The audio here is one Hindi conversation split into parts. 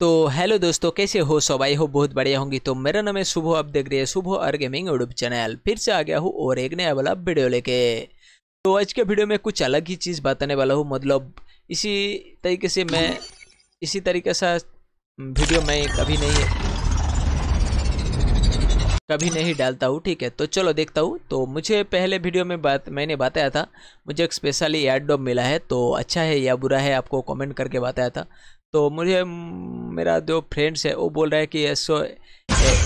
तो हेलो दोस्तों कैसे हो सब आई हो बहुत बढ़िया होंगी तो मेरा नाम है सुबह आप देख रहे हैं सुबह आर गेमिंग यूट्यूब चैनल फिर से आ गया हूँ और एक नया वाला वीडियो लेके तो आज के वीडियो में कुछ अलग ही चीज़ बताने वाला हूँ मतलब इसी तरीके से मैं इसी तरीके से वीडियो में कभी नहीं कभी नहीं डालता हूँ ठीक है तो चलो देखता हूँ तो मुझे पहले वीडियो में बात मैंने बताया था मुझे एक स्पेशली एड डॉब मिला है तो अच्छा है या बुरा है आपको कमेंट करके बताया था तो मुझे मेरा जो फ्रेंड्स है वो बोल रहा है कि ऐसो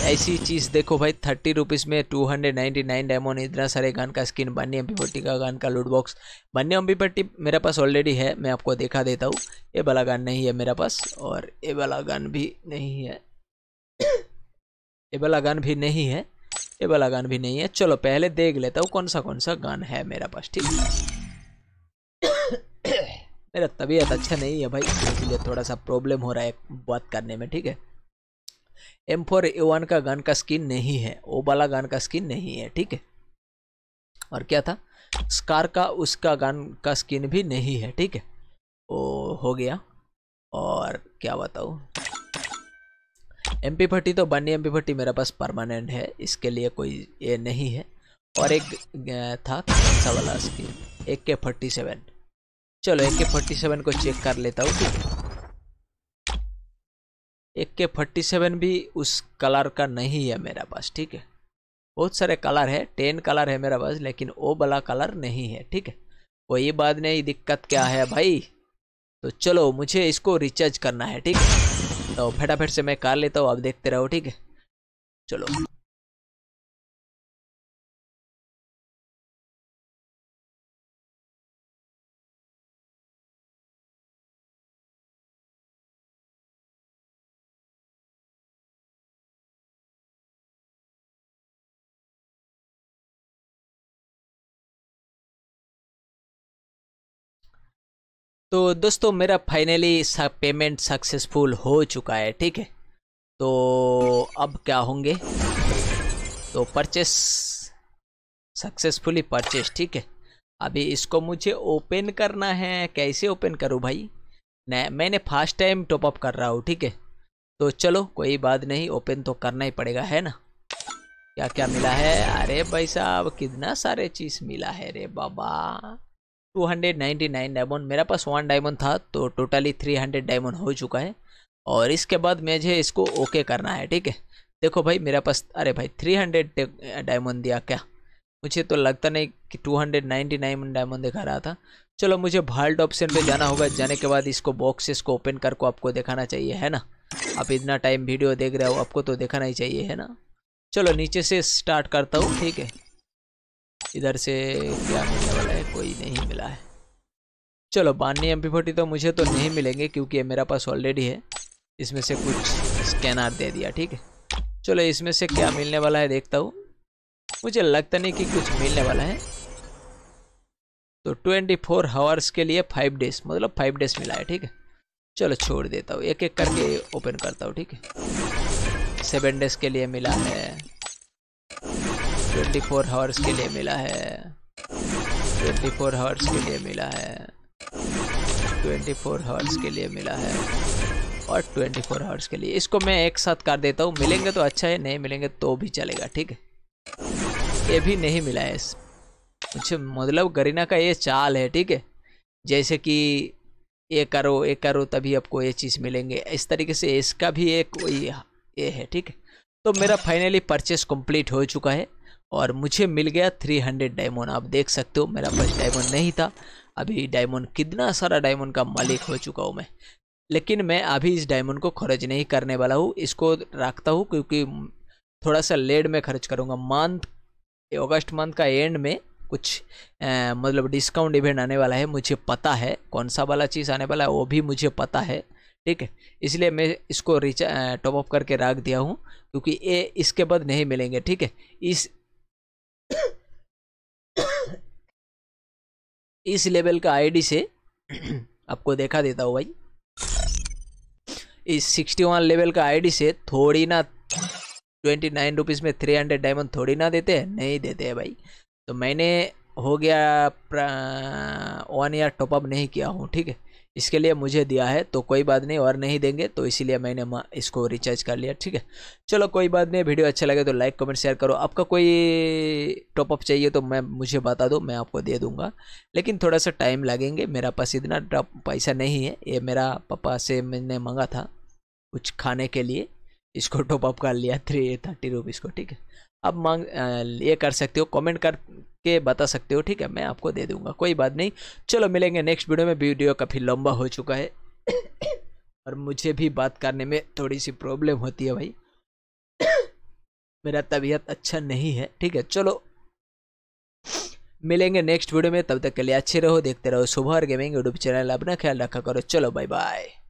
ऐसी चीज़ देखो भाई थर्टी रुपीज़ में two hundred ninety nine diamond इतना सारे गान का स्किन बन्नी एम पट्टी का गान का लूट बॉक्स बन्नी एम पट्टी मेरे पास ऑलरेडी है मैं आपको दिखा देता हूँ ये वाला गान नहीं है मेरे पास और ये वाला गान भी नहीं है ये वाला गान भी नहीं है ये वाला गान भी नहीं है चलो पहले देख लेता हूँ कौन सा कौन सा गान है मेरा पास ठीक है मेरा तबीयत अच्छा नहीं है भाई इसलिए थोड़ा सा प्रॉब्लम हो रहा है बात करने में ठीक है एम फोर ए वन का गन का स्किन नहीं है ओ वाला गन का स्किन नहीं है ठीक है और क्या था स्कार का उसका गन का स्किन भी नहीं है ठीक है ओ हो गया और क्या बताऊँ एम पी भट्टी तो बनी एम पी भट्टी मेरे पास परमानेंट है इसके लिए कोई ये नहीं है और एक था वाला स्किन एक के फोर्टी सेवन चलो ए के फोर्टी सेवन को चेक कर लेता हूँ ए के फोर्टी सेवन भी उस कलर का नहीं है मेरा पास ठीक है बहुत सारे कलर है टेन कलर है मेरा पास लेकिन वो वाला कलर नहीं है ठीक है कोई बात नहीं दिक्कत क्या है भाई तो चलो मुझे इसको रिचार्ज करना है ठीक है तो फटाफट से मैं कर लेता हूँ आप देखते रहो ठीक है चलो तो दोस्तों मेरा फाइनली पेमेंट सक्सेसफुल हो चुका है ठीक है तो अब क्या होंगे तो परचेस सक्सेसफुली परचेस ठीक है अभी इसको मुझे ओपन करना है कैसे ओपन करूँ भाई नहीं मैंने फर्स्ट टाइम टॉपअप कर रहा हूँ ठीक है तो चलो कोई बात नहीं ओपन तो करना ही पड़ेगा है ना क्या क्या मिला है अरे भाई साहब कितना सारे चीज़ मिला है रे बाबा 299 डायमंड मेरा पास वन डायमंड था तो टोटली 300 डायमंड हो चुका है और इसके बाद मुझे इसको ओके करना है ठीक है देखो भाई मेरा पास अरे भाई 300 डायमंड दिया क्या मुझे तो लगता नहीं कि 299 डायमंड दिखा रहा था चलो मुझे भाल्ट ऑप्शन पे जाना होगा जाने के बाद इसको बॉक्सेस को ओपन करके आपको दिखाना चाहिए है ना आप इतना टाइम वीडियो देख रहे हो आपको तो दिखाना ही चाहिए है ना चलो नीचे से स्टार्ट करता हूँ ठीक है इधर से क्या मिलने वाला है कोई नहीं मिला है चलो बानी एम पी तो मुझे तो नहीं मिलेंगे क्योंकि ये मेरा पास ऑलरेडी है इसमें से कुछ स्कैनर दे दिया ठीक है चलो इसमें से क्या मिलने वाला है देखता हूँ मुझे लगता नहीं कि कुछ मिलने वाला है तो ट्वेंटी फोर हावर्स के लिए फाइव डेज मतलब फाइव डेज मिला है ठीक है चलो छोड़ देता हूँ एक एक करके ओपन करता हूँ ठीक है सेवन डेज के लिए मिला है ट्वेंटी फोर हावर्स के लिए मिला है ट्वेंटी फोर हावर्स के लिए मिला है ट्वेंटी फोर हावर्स के लिए मिला है और ट्वेंटी फोर हावर्स के लिए इसको मैं एक साथ कर देता हूँ मिलेंगे तो अच्छा है नहीं मिलेंगे तो भी चलेगा ठीक है ये भी नहीं मिला है मुझे मतलब गरीना का ये चाल है ठीक है जैसे कि ये करो ये करो तभी आपको ये चीज़ मिलेंगे इस तरीके से इसका भी एक ये है ठीक है तो मेरा फाइनली परचेस कंप्लीट हो चुका है और मुझे मिल गया 300 डायमंड आप देख सकते हो मेरा पास डायमंड नहीं था अभी डायमंड कितना सारा डायमंड का मालिक हो चुका हूँ मैं लेकिन मैं अभी इस डायमंड को खर्च नहीं करने वाला हूँ इसको रखता हूँ क्योंकि थोड़ा सा लेड में खर्च करूँगा मंथ अगस्त मंथ का एंड में कुछ ए, मतलब डिस्काउंट इवेंट आने वाला है मुझे पता है कौन सा वाला चीज़ आने वाला है वो भी मुझे पता है ठीक है इसलिए मैं इसको रिचा टॉपअप करके रख दिया हूँ क्योंकि ये इसके बाद नहीं मिलेंगे ठीक है इस इस लेवल का आईडी से आपको देखा देता हूँ भाई इस सिक्सटी वन लेवल का आईडी से थोड़ी ना ट्वेंटी नाइन रुपीज़ में थ्री हंड्रेड डायमंड थोड़ी ना देते हैं नहीं देते हैं भाई तो मैंने हो गया वन ईयर टॉपअप नहीं किया हूँ ठीक है इसके लिए मुझे दिया है तो कोई बात नहीं और नहीं देंगे तो इसीलिए मैंने इसको रिचार्ज कर लिया ठीक है चलो कोई बात नहीं वीडियो अच्छा लगे तो लाइक कमेंट शेयर करो आपका कोई टॉपअप चाहिए तो मैं मुझे बता दो मैं आपको दे दूँगा लेकिन थोड़ा सा टाइम लगेंगे मेरा पास इतना पैसा नहीं है ये मेरा पापा से मैंने मंगा था कुछ खाने के लिए इसको टॉपअप कर लिया थ्री थर्टी रुपीज़ को ठीक है अब मांग ये कर सकते हो कमेंट कर के बता सकते हो ठीक है मैं आपको दे दूंगा कोई बात नहीं चलो मिलेंगे नेक्स्ट वीडियो में वीडियो काफ़ी लंबा हो चुका है और मुझे भी बात करने में थोड़ी सी प्रॉब्लम होती है भाई मेरा तबीयत अच्छा नहीं है ठीक है चलो मिलेंगे नेक्स्ट वीडियो में तब तक के लिए अच्छे रहो देखते रहो सुबह और गेमिंग यूट्यूब चैनल अपना ख्याल रखा करो चलो बाय बाय